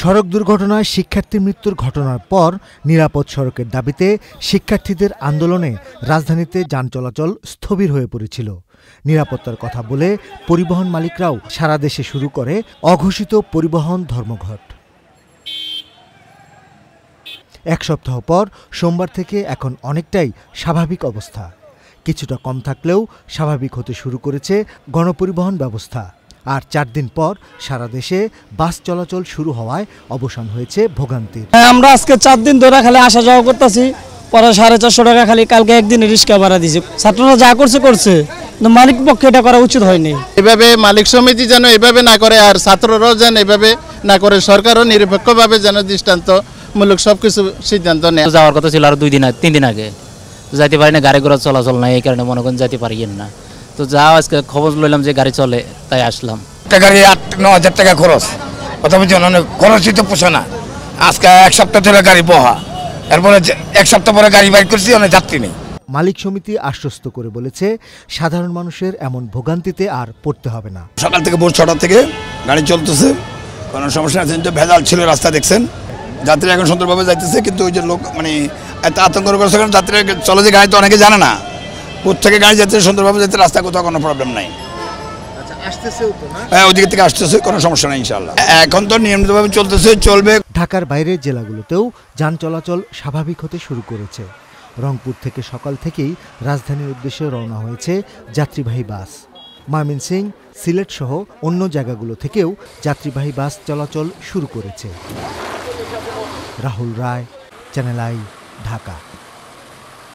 সড়ক দুর্ঘটনায় শিক্ষার্থী মৃত্যুর ঘটনার পর নিরাপদ সড়কের দাবিতে শিক্ষার্থীদের আন্দোলনে রাজধানীতে যান চলাচল স্থবির হয়ে পড়েছিল নিরাপত্তার কথা বলে পরিবহন মালিকরাও সারা দেশে শুরু করে অঘোষিত পরিবহন ধর্মঘট এক সপ্তাহ পর সোমবার থেকে এখন অনেকটাই স্বাভাবিক অবস্থা কিছুটা কম থাকলেও স্বাভাবিক হতে শুরু করেছে গণপরিবহন ব্যবস্থা আর চার দিন পর সারা দেশে বাস চলাচল শুরু হওয়ায় অবসান হয়েছে ভোগান্তির হ্যাঁ, আমরা আজকে চার দিন ধরে খালি আসা যাওয়া করতেছি পরে সাড়ে চারশো টাকা খালি কালকে একদিন রিক্সা ভাড়া দিয়েছে ছাত্ররা যা করছে করছে মালিক পক্ষে এটা করা উচিত হয়নি এভাবে মালিক সমিতি যেন এভাবে না করে আর ছাত্ররাও যেন এভাবে না করে সরকারও নিরপেক্ষভাবে যেন মূলক সব কিছু সিদ্ধান্ত নেয় যাওয়ার কথা ছিল আর দুই দিন তিন দিন আগে যাইতে পারি না গাড়ি ঘোড়া চলাচল নাই এই কারণে মনে করেন যাইতে পারি না তো যা আজকে খবর লইলাম যে গাড়ি চলে তাই আসলাম একটা গাড়ি আট ন হাজার টাকা খরচ জন খরচই তো পোষে না আজকে এক সপ্তাহ ধরে গাড়ি বহা এরপরে এক সপ্তাহ পরে গাড়ি বাইর করছি অনেক যাত্রী নেই মালিক সমিতি আশ্বস্ত করে বলেছে সাধারণ মানুষের এমন ভোগান্তিতে আর পড়তে হবে না সকাল থেকে ভোর ছটা থেকে গাড়ি চলতেছে কোনো সমস্যা আছে যে ভেজাল ছিল রাস্তা দেখছেন যাত্রী এখন সুন্দরভাবে যাইতেছে কিন্তু ওই যে লোক মানে এত আতঙ্ক করেছে কারণ যাত্রীরা চলে যে গাড়ি তো অনেকে জানে না কোথেকে গাড়ি যাচ্ছে সুন্দরভাবে যাচ্ছে রাস্তা কোথাও কোনো প্রবলেম নাই আচ্ছা, হ্যাঁ ওদিকে থেকে আসতেছে কোনো সমস্যা নেই এখন তো নিয়মিতভাবে চলতেছে চলবে ঢাকার বাইরের জেলাগুলোতেও যান চলাচল স্বাভাবিক হতে শুরু করেছে রংপুর থেকে সকাল থেকেই রাজধানীর উদ্দেশ্যে রওনা হয়েছে যাত্রীবাহী বাস সিং সিলেট সহ অন্য জায়গাগুলো থেকেও যাত্রীবাহী বাস চলাচল শুরু করেছে রাহুল রায় চ্যানেল আই ঢাকা